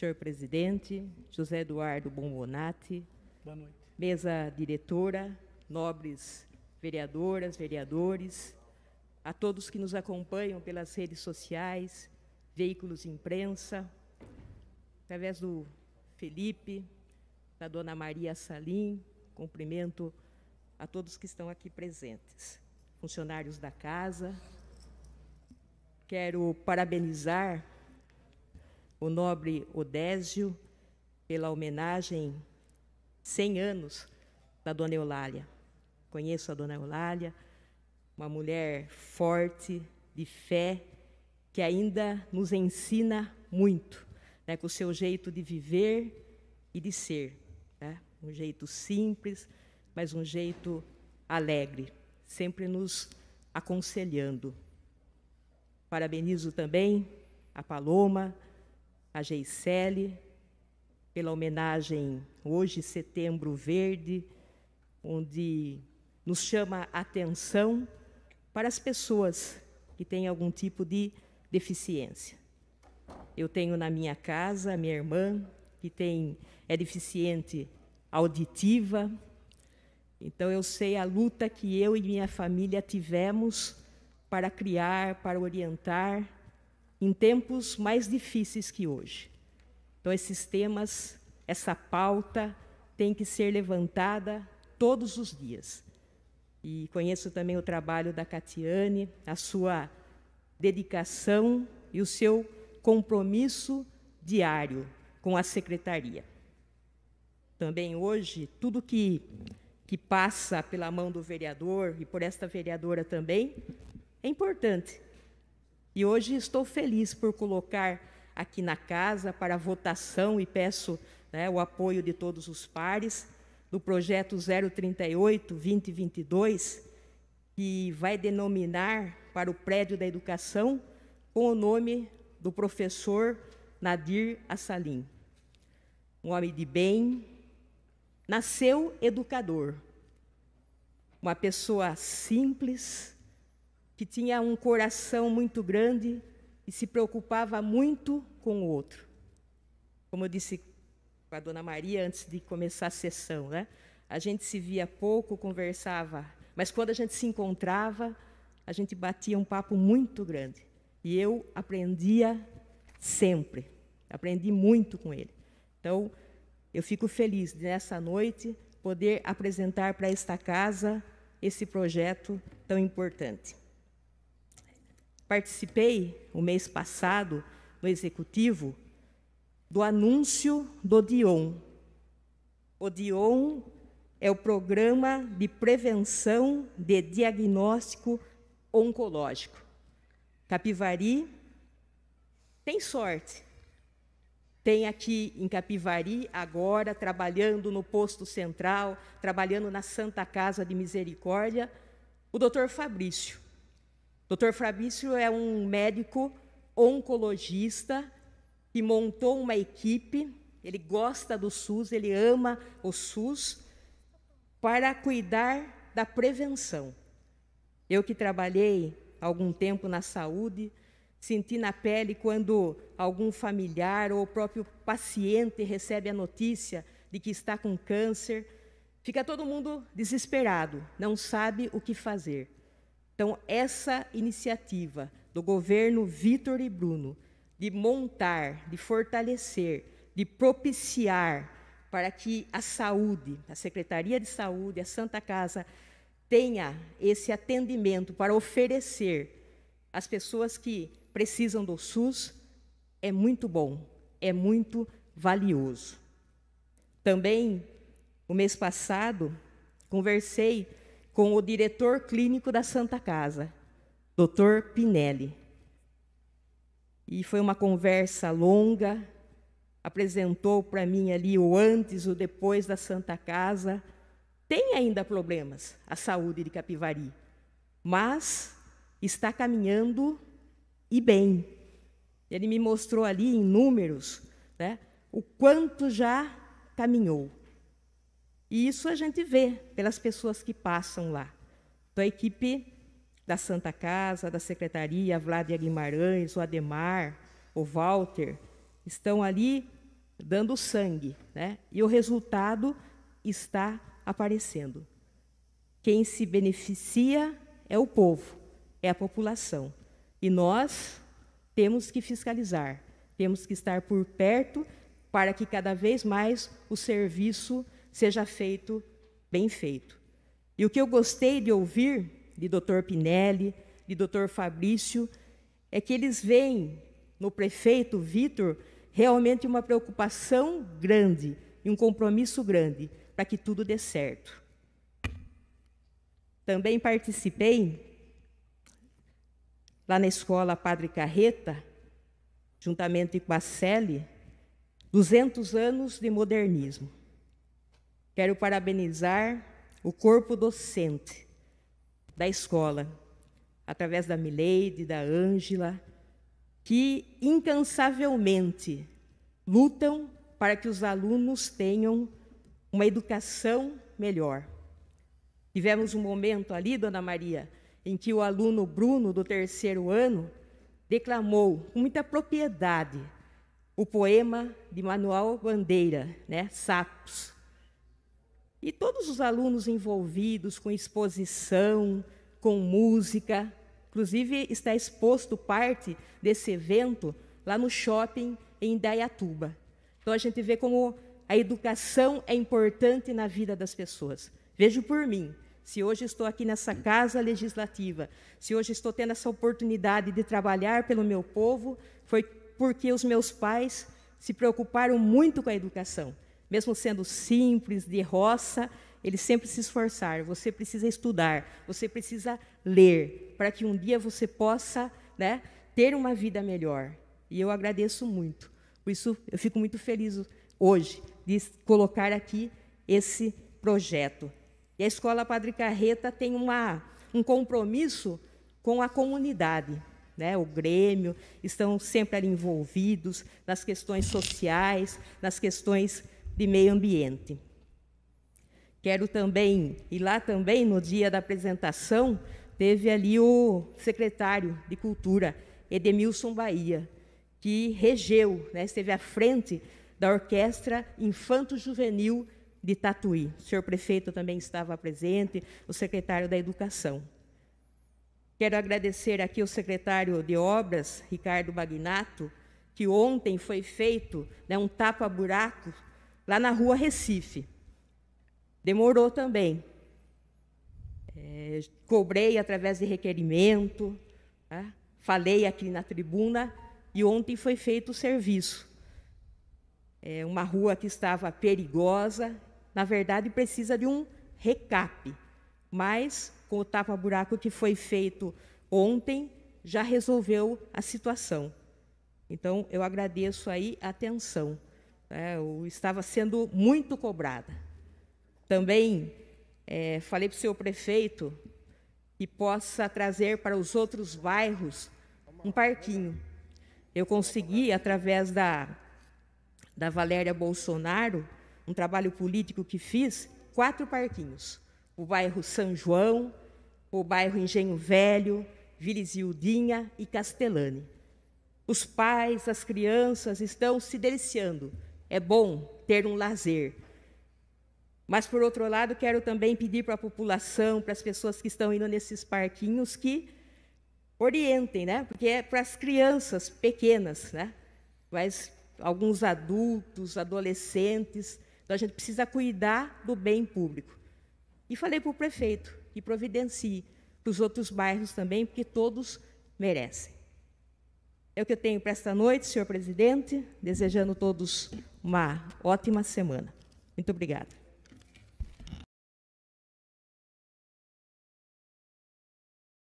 senhor presidente, José Eduardo Bombonati. Boa noite. Mesa diretora, nobres vereadoras, vereadores, a todos que nos acompanham pelas redes sociais, veículos de imprensa, através do Felipe, da dona Maria Salim, cumprimento a todos que estão aqui presentes, funcionários da casa. Quero parabenizar o nobre Odésio pela homenagem 100 anos da Dona Eulália. Conheço a Dona Eulália, uma mulher forte, de fé, que ainda nos ensina muito, né, com o seu jeito de viver e de ser. Né? Um jeito simples, mas um jeito alegre, sempre nos aconselhando. Parabenizo também a Paloma, a Geisele, pela homenagem hoje, Setembro Verde, onde nos chama a atenção para as pessoas que têm algum tipo de deficiência. Eu tenho na minha casa minha irmã, que tem, é deficiente auditiva, então eu sei a luta que eu e minha família tivemos para criar, para orientar em tempos mais difíceis que hoje. Então, esses temas, essa pauta tem que ser levantada todos os dias. E conheço também o trabalho da Catiane, a sua dedicação e o seu compromisso diário com a secretaria. Também hoje, tudo que, que passa pela mão do vereador e por esta vereadora também é importante e hoje estou feliz por colocar aqui na casa para votação e peço né, o apoio de todos os pares do projeto 038-2022, que vai denominar para o prédio da educação com o nome do professor Nadir Assalim. Um homem de bem, nasceu educador, uma pessoa simples, que tinha um coração muito grande e se preocupava muito com o outro. Como eu disse para a dona Maria antes de começar a sessão, né? A gente se via pouco, conversava, mas quando a gente se encontrava, a gente batia um papo muito grande. E eu aprendia sempre, aprendi muito com ele. Então, eu fico feliz de, nessa noite poder apresentar para esta casa esse projeto tão importante. Participei, o mês passado, no executivo, do anúncio do DION. O DION é o Programa de Prevenção de Diagnóstico Oncológico. Capivari tem sorte. Tem aqui em Capivari, agora, trabalhando no posto central, trabalhando na Santa Casa de Misericórdia, o doutor Fabrício, Dr. Fabrício é um médico oncologista que montou uma equipe, ele gosta do SUS, ele ama o SUS, para cuidar da prevenção. Eu que trabalhei algum tempo na saúde, senti na pele quando algum familiar ou o próprio paciente recebe a notícia de que está com câncer, fica todo mundo desesperado, não sabe o que fazer. Então, essa iniciativa do governo Vitor e Bruno de montar, de fortalecer, de propiciar para que a saúde, a Secretaria de Saúde, a Santa Casa tenha esse atendimento para oferecer às pessoas que precisam do SUS é muito bom, é muito valioso. Também, o mês passado, conversei com o diretor clínico da Santa Casa, Dr. Pinelli. E foi uma conversa longa, apresentou para mim ali o antes, o depois da Santa Casa. Tem ainda problemas a saúde de Capivari, mas está caminhando e bem. Ele me mostrou ali em números né, o quanto já caminhou. E isso a gente vê pelas pessoas que passam lá. Então, a equipe da Santa Casa, da Secretaria, Vladia Guimarães, o Ademar, o Walter, estão ali dando sangue. Né? E o resultado está aparecendo. Quem se beneficia é o povo, é a população. E nós temos que fiscalizar, temos que estar por perto para que cada vez mais o serviço seja feito bem feito. E o que eu gostei de ouvir de Dr. Pinelli, de Dr. Fabrício, é que eles veem no prefeito Vitor realmente uma preocupação grande e um compromisso grande para que tudo dê certo. Também participei lá na escola Padre Carreta, juntamente com a Celi, 200 anos de modernismo. Quero parabenizar o corpo docente da escola, através da Mileide, da Ângela, que incansavelmente lutam para que os alunos tenham uma educação melhor. Tivemos um momento ali, dona Maria, em que o aluno Bruno, do terceiro ano, declamou com muita propriedade o poema de Manuel Bandeira, né, Sapos. E todos os alunos envolvidos com exposição, com música, inclusive está exposto parte desse evento lá no shopping em Dayatuba. Então a gente vê como a educação é importante na vida das pessoas. Vejo por mim, se hoje estou aqui nessa casa legislativa, se hoje estou tendo essa oportunidade de trabalhar pelo meu povo, foi porque os meus pais se preocuparam muito com a educação mesmo sendo simples, de roça, eles sempre se esforçaram. Você precisa estudar, você precisa ler, para que um dia você possa né, ter uma vida melhor. E eu agradeço muito. Por isso, eu fico muito feliz hoje de colocar aqui esse projeto. E a Escola Padre Carreta tem uma, um compromisso com a comunidade. Né? O Grêmio estão sempre ali envolvidos nas questões sociais, nas questões de meio ambiente. Quero também, e lá também, no dia da apresentação, teve ali o secretário de Cultura, Edemilson Bahia, que regeu, né, esteve à frente da Orquestra Infanto Juvenil de Tatuí. O senhor prefeito também estava presente, o secretário da Educação. Quero agradecer aqui o secretário de Obras, Ricardo Bagnato, que ontem foi feito né, um tapa-buraco lá na rua Recife. Demorou também. É, cobrei através de requerimento, né? falei aqui na tribuna e ontem foi feito o serviço. É uma rua que estava perigosa, na verdade precisa de um recape, mas com o tapa-buraco que foi feito ontem, já resolveu a situação. Então, eu agradeço aí a atenção eu né, estava sendo muito cobrada. Também é, falei para o senhor prefeito que possa trazer para os outros bairros um parquinho. Eu consegui, através da, da Valéria Bolsonaro, um trabalho político que fiz, quatro parquinhos. O bairro São João, o bairro Engenho Velho, Vilizildinha e Castelane. Os pais, as crianças estão se deliciando é bom ter um lazer. Mas, por outro lado, quero também pedir para a população, para as pessoas que estão indo nesses parquinhos, que orientem, né? Porque é para as crianças pequenas, né? Mas alguns adultos, adolescentes. Então, a gente precisa cuidar do bem público. E falei para o prefeito que providencie para os outros bairros também, porque todos merecem. É o que eu tenho para esta noite, senhor presidente, desejando a todos uma ótima semana. Muito obrigada.